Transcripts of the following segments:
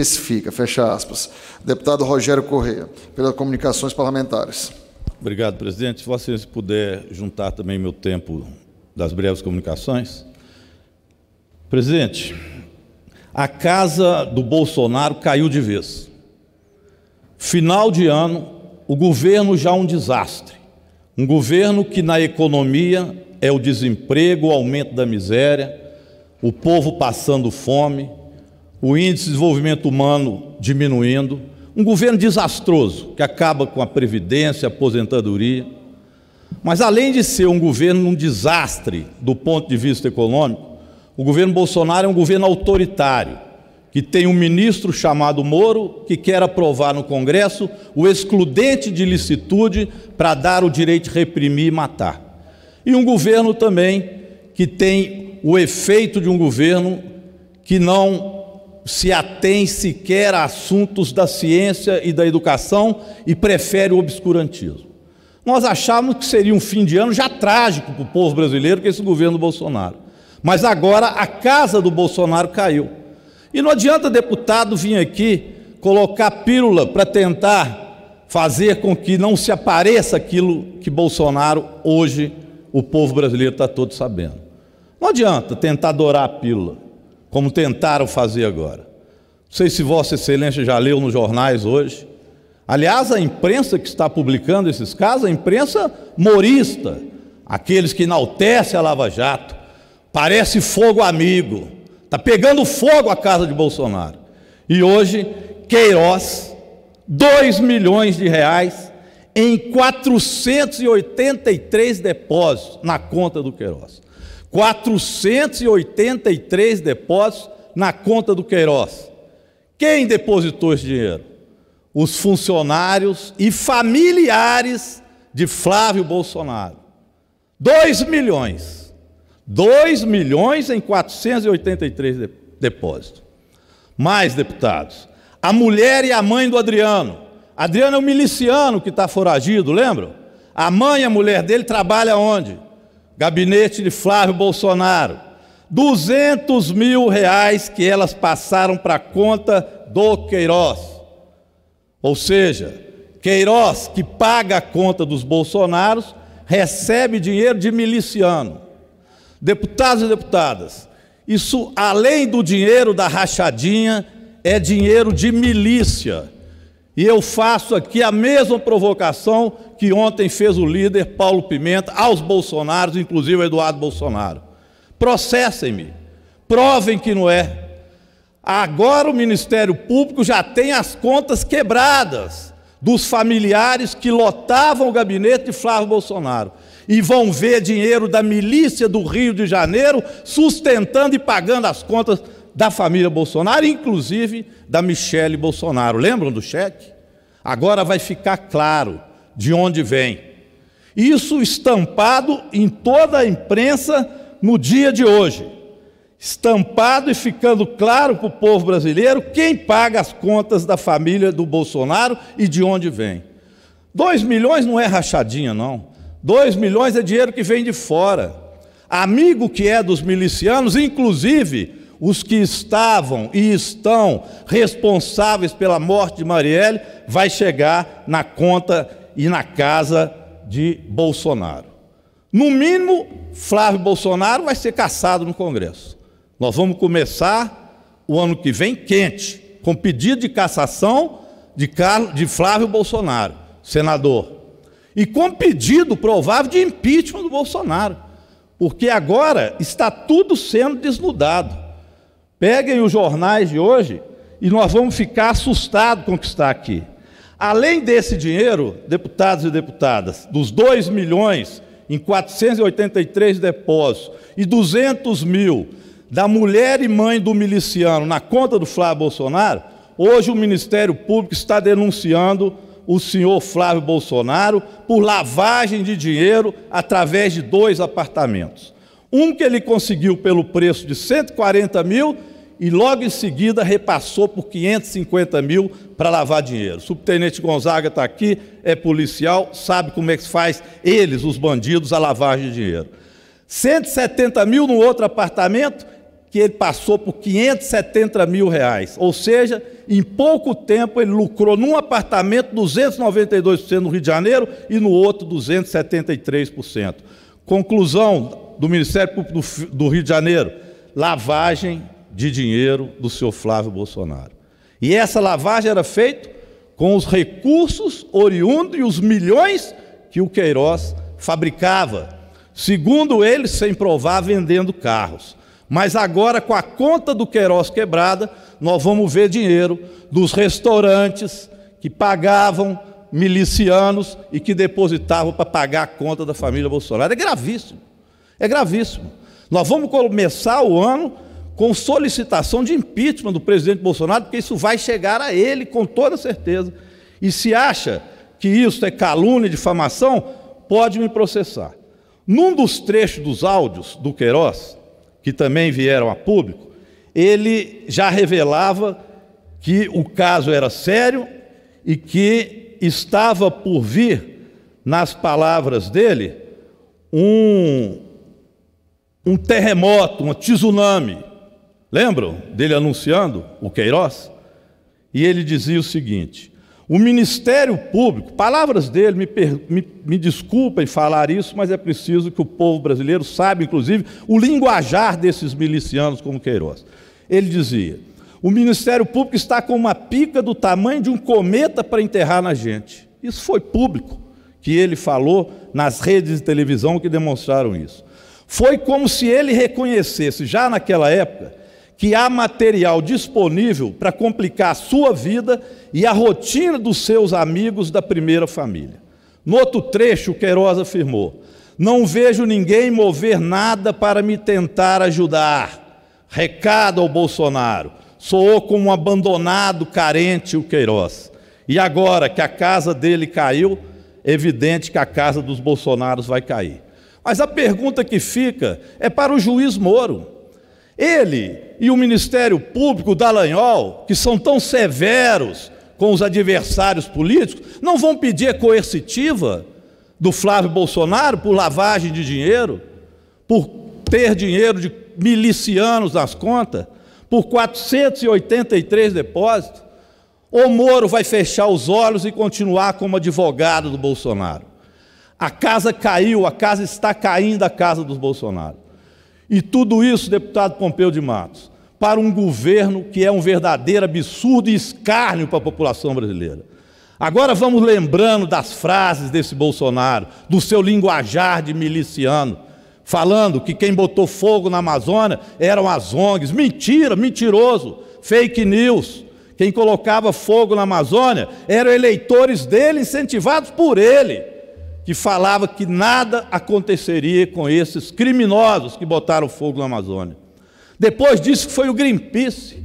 especifica, fecha aspas. Deputado Rogério Correia, pelas comunicações parlamentares. Obrigado, presidente. Se você puder juntar também meu tempo das breves comunicações. Presidente, a casa do Bolsonaro caiu de vez. Final de ano, o governo já é um desastre. Um governo que na economia é o desemprego, o aumento da miséria, o povo passando fome, o índice de desenvolvimento humano diminuindo, um governo desastroso que acaba com a previdência, a aposentadoria. Mas além de ser um governo um desastre do ponto de vista econômico, o governo Bolsonaro é um governo autoritário, que tem um ministro chamado Moro que quer aprovar no Congresso o excludente de licitude para dar o direito de reprimir e matar. E um governo também que tem o efeito de um governo que não se atém sequer a assuntos da ciência e da educação e prefere o obscurantismo. Nós achávamos que seria um fim de ano já trágico para o povo brasileiro, que é esse governo Bolsonaro. Mas agora a casa do Bolsonaro caiu. E não adianta deputado vir aqui colocar pílula para tentar fazer com que não se apareça aquilo que Bolsonaro hoje o povo brasileiro está todo sabendo. Não adianta tentar dourar a pílula como tentaram fazer agora. Não sei se Vossa Excelência já leu nos jornais hoje. Aliás, a imprensa que está publicando esses casos, a imprensa morista, aqueles que enaltecem a Lava Jato, parece fogo amigo, está pegando fogo a casa de Bolsonaro. E hoje, Queiroz, 2 milhões de reais em 483 depósitos na conta do Queiroz. 483 depósitos na conta do Queiroz. Quem depositou esse dinheiro? Os funcionários e familiares de Flávio Bolsonaro. 2 milhões. 2 milhões em 483 de, depósitos. Mais deputados. A mulher e a mãe do Adriano. Adriano é um miliciano que está foragido, lembram? A mãe e a mulher dele trabalham onde? gabinete de Flávio Bolsonaro, 200 mil reais que elas passaram para a conta do Queiroz. Ou seja, Queiroz, que paga a conta dos Bolsonaros, recebe dinheiro de miliciano. Deputados e deputadas, isso além do dinheiro da rachadinha, é dinheiro de milícia e eu faço aqui a mesma provocação que ontem fez o líder Paulo Pimenta aos Bolsonaros, inclusive Eduardo Bolsonaro. Processem-me, provem que não é. Agora o Ministério Público já tem as contas quebradas dos familiares que lotavam o gabinete de Flávio Bolsonaro e vão ver dinheiro da milícia do Rio de Janeiro sustentando e pagando as contas da família Bolsonaro, inclusive da Michele Bolsonaro. Lembram do cheque? Agora vai ficar claro de onde vem. Isso estampado em toda a imprensa no dia de hoje. Estampado e ficando claro para o povo brasileiro quem paga as contas da família do Bolsonaro e de onde vem. 2 milhões não é rachadinha, não. 2 milhões é dinheiro que vem de fora. Amigo que é dos milicianos, inclusive os que estavam e estão responsáveis pela morte de Marielle vai chegar na conta e na casa de Bolsonaro. No mínimo, Flávio Bolsonaro vai ser caçado no Congresso. Nós vamos começar o ano que vem quente, com pedido de cassação de, Carlos, de Flávio Bolsonaro, senador. E com pedido provável de impeachment do Bolsonaro. Porque agora está tudo sendo desnudado. Peguem os jornais de hoje e nós vamos ficar assustados com o que está aqui. Além desse dinheiro, deputados e deputadas, dos 2 milhões em 483 depósitos e 200 mil da mulher e mãe do miliciano na conta do Flávio Bolsonaro, hoje o Ministério Público está denunciando o senhor Flávio Bolsonaro por lavagem de dinheiro através de dois apartamentos. Um que ele conseguiu pelo preço de 140 mil e logo em seguida repassou por 550 mil para lavar dinheiro. O subtenente Gonzaga está aqui, é policial, sabe como é que faz eles, os bandidos, a lavagem de dinheiro. 170 mil no outro apartamento, que ele passou por 570 mil reais. Ou seja, em pouco tempo ele lucrou num apartamento 292% no Rio de Janeiro e no outro 273%. Conclusão do Ministério Público do Rio de Janeiro? Lavagem de dinheiro do senhor Flávio Bolsonaro. E essa lavagem era feita com os recursos oriundos e os milhões que o Queiroz fabricava, segundo ele, sem provar, vendendo carros. Mas agora, com a conta do Queiroz quebrada, nós vamos ver dinheiro dos restaurantes que pagavam milicianos e que depositavam para pagar a conta da família Bolsonaro. É gravíssimo. É gravíssimo. Nós vamos começar o ano com solicitação de impeachment do presidente Bolsonaro, porque isso vai chegar a ele com toda certeza. E se acha que isso é calúnia, difamação, pode me processar. Num dos trechos dos áudios do Queiroz, que também vieram a público, ele já revelava que o caso era sério e que estava por vir, nas palavras dele, um um terremoto, um tsunami. Lembram dele anunciando o Queiroz? E ele dizia o seguinte: o Ministério Público, palavras dele, me, me, me desculpem falar isso, mas é preciso que o povo brasileiro saiba, inclusive, o linguajar desses milicianos como Queiroz. Ele dizia: o Ministério Público está com uma pica do tamanho de um cometa para enterrar na gente. Isso foi público que ele falou nas redes de televisão que demonstraram isso. Foi como se ele reconhecesse, já naquela época, que há material disponível para complicar a sua vida e a rotina dos seus amigos da primeira família. No outro trecho, Queiroz afirmou: Não vejo ninguém mover nada para me tentar ajudar. Recado ao Bolsonaro. Soou como um abandonado, carente o Queiroz. E agora que a casa dele caiu, evidente que a casa dos Bolsonaros vai cair. Mas a pergunta que fica é para o juiz Moro. Ele e o Ministério Público Dallagnol, que são tão severos com os adversários políticos, não vão pedir a coercitiva do Flávio Bolsonaro por lavagem de dinheiro, por ter dinheiro de milicianos nas contas, por 483 depósitos. O Moro vai fechar os olhos e continuar como advogado do Bolsonaro. A casa caiu, a casa está caindo, a casa dos Bolsonaro. E tudo isso, deputado Pompeu de Matos, para um governo que é um verdadeiro absurdo e escárnio para a população brasileira. Agora vamos lembrando das frases desse Bolsonaro, do seu linguajar de miliciano, falando que quem botou fogo na Amazônia eram as ONGs. Mentira, mentiroso, fake news. Quem colocava fogo na Amazônia eram eleitores dele, incentivados por ele que falava que nada aconteceria com esses criminosos que botaram fogo na Amazônia. Depois disso foi o Greenpeace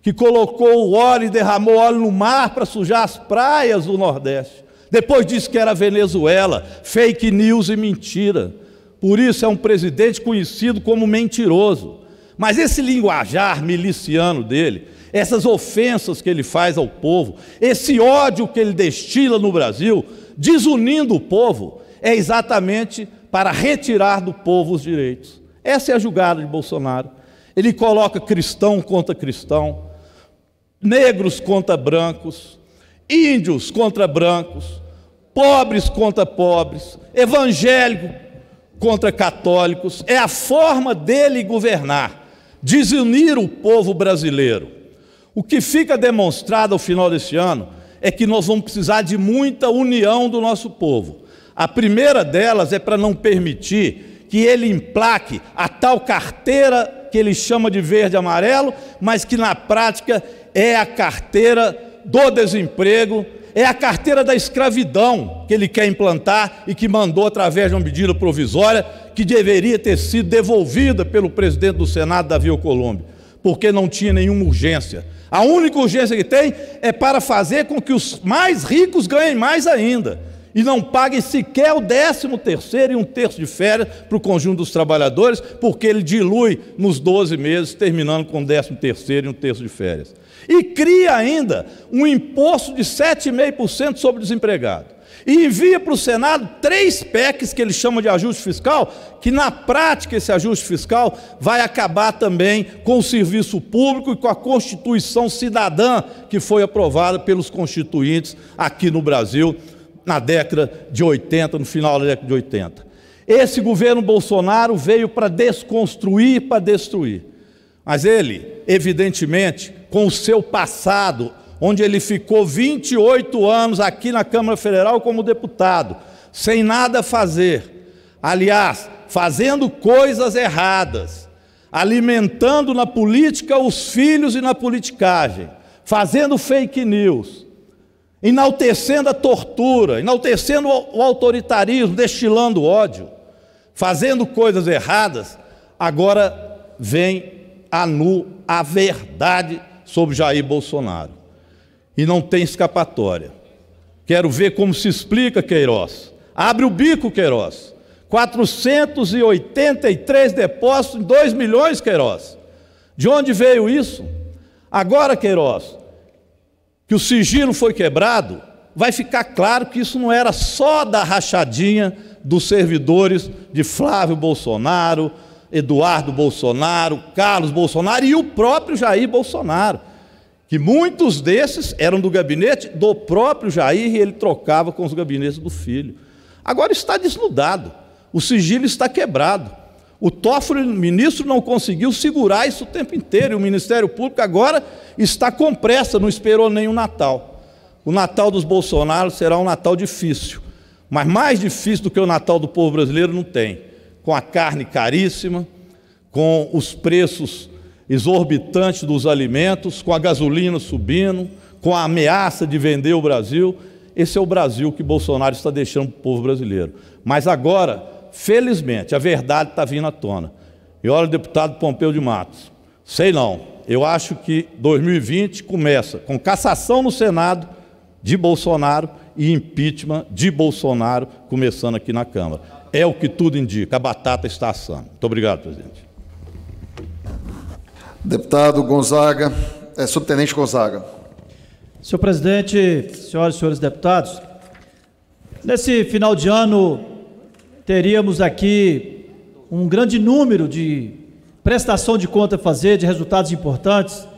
que colocou o óleo e derramou óleo no mar para sujar as praias do Nordeste. Depois disse que era Venezuela, fake news e mentira. Por isso é um presidente conhecido como mentiroso. Mas esse linguajar miliciano dele, essas ofensas que ele faz ao povo, esse ódio que ele destila no Brasil, desunindo o povo, é exatamente para retirar do povo os direitos. Essa é a jogada de Bolsonaro. Ele coloca cristão contra cristão, negros contra brancos, índios contra brancos, pobres contra pobres, evangélico contra católicos. É a forma dele governar, desunir o povo brasileiro. O que fica demonstrado ao final desse ano é que nós vamos precisar de muita união do nosso povo. A primeira delas é para não permitir que ele emplaque a tal carteira que ele chama de verde amarelo, mas que na prática é a carteira do desemprego, é a carteira da escravidão que ele quer implantar e que mandou através de uma medida provisória que deveria ter sido devolvida pelo presidente do Senado, Davi Alcolumbre porque não tinha nenhuma urgência. A única urgência que tem é para fazer com que os mais ricos ganhem mais ainda e não paguem sequer o décimo terceiro e um terço de férias para o conjunto dos trabalhadores, porque ele dilui nos 12 meses, terminando com o décimo terceiro e um terço de férias. E cria ainda um imposto de 7,5% sobre o desempregado e envia para o Senado três PECs que ele chama de ajuste fiscal, que na prática esse ajuste fiscal vai acabar também com o serviço público e com a Constituição cidadã que foi aprovada pelos constituintes aqui no Brasil na década de 80, no final da década de 80. Esse governo Bolsonaro veio para desconstruir, para destruir. Mas ele, evidentemente, com o seu passado onde ele ficou 28 anos aqui na Câmara Federal como deputado, sem nada fazer. Aliás, fazendo coisas erradas, alimentando na política os filhos e na politicagem, fazendo fake news, enaltecendo a tortura, enaltecendo o autoritarismo, destilando ódio, fazendo coisas erradas, agora vem a nu a verdade sobre Jair Bolsonaro e não tem escapatória. Quero ver como se explica Queiroz. Abre o bico, Queiroz. 483 depósitos, 2 milhões, Queiroz. De onde veio isso? Agora, Queiroz, que o sigilo foi quebrado, vai ficar claro que isso não era só da rachadinha dos servidores de Flávio Bolsonaro, Eduardo Bolsonaro, Carlos Bolsonaro e o próprio Jair Bolsonaro que muitos desses eram do gabinete do próprio Jair e ele trocava com os gabinetes do filho. Agora está desnudado, o sigilo está quebrado. O Toffoli, ministro, não conseguiu segurar isso o tempo inteiro. E o Ministério Público agora está com pressa, não esperou nem o Natal. O Natal dos Bolsonaro será um Natal difícil, mas mais difícil do que o Natal do povo brasileiro não tem. Com a carne caríssima, com os preços exorbitante dos alimentos, com a gasolina subindo, com a ameaça de vender o Brasil. Esse é o Brasil que Bolsonaro está deixando para o povo brasileiro. Mas agora, felizmente, a verdade está vindo à tona. E olha, deputado Pompeu de Matos, sei não, eu acho que 2020 começa com cassação no Senado de Bolsonaro e impeachment de Bolsonaro começando aqui na Câmara. É o que tudo indica, a batata está assando. Muito obrigado, presidente. Deputado Gonzaga, é, subtenente Gonzaga. Senhor presidente, senhoras e senhores deputados, nesse final de ano teríamos aqui um grande número de prestação de conta a fazer, de resultados importantes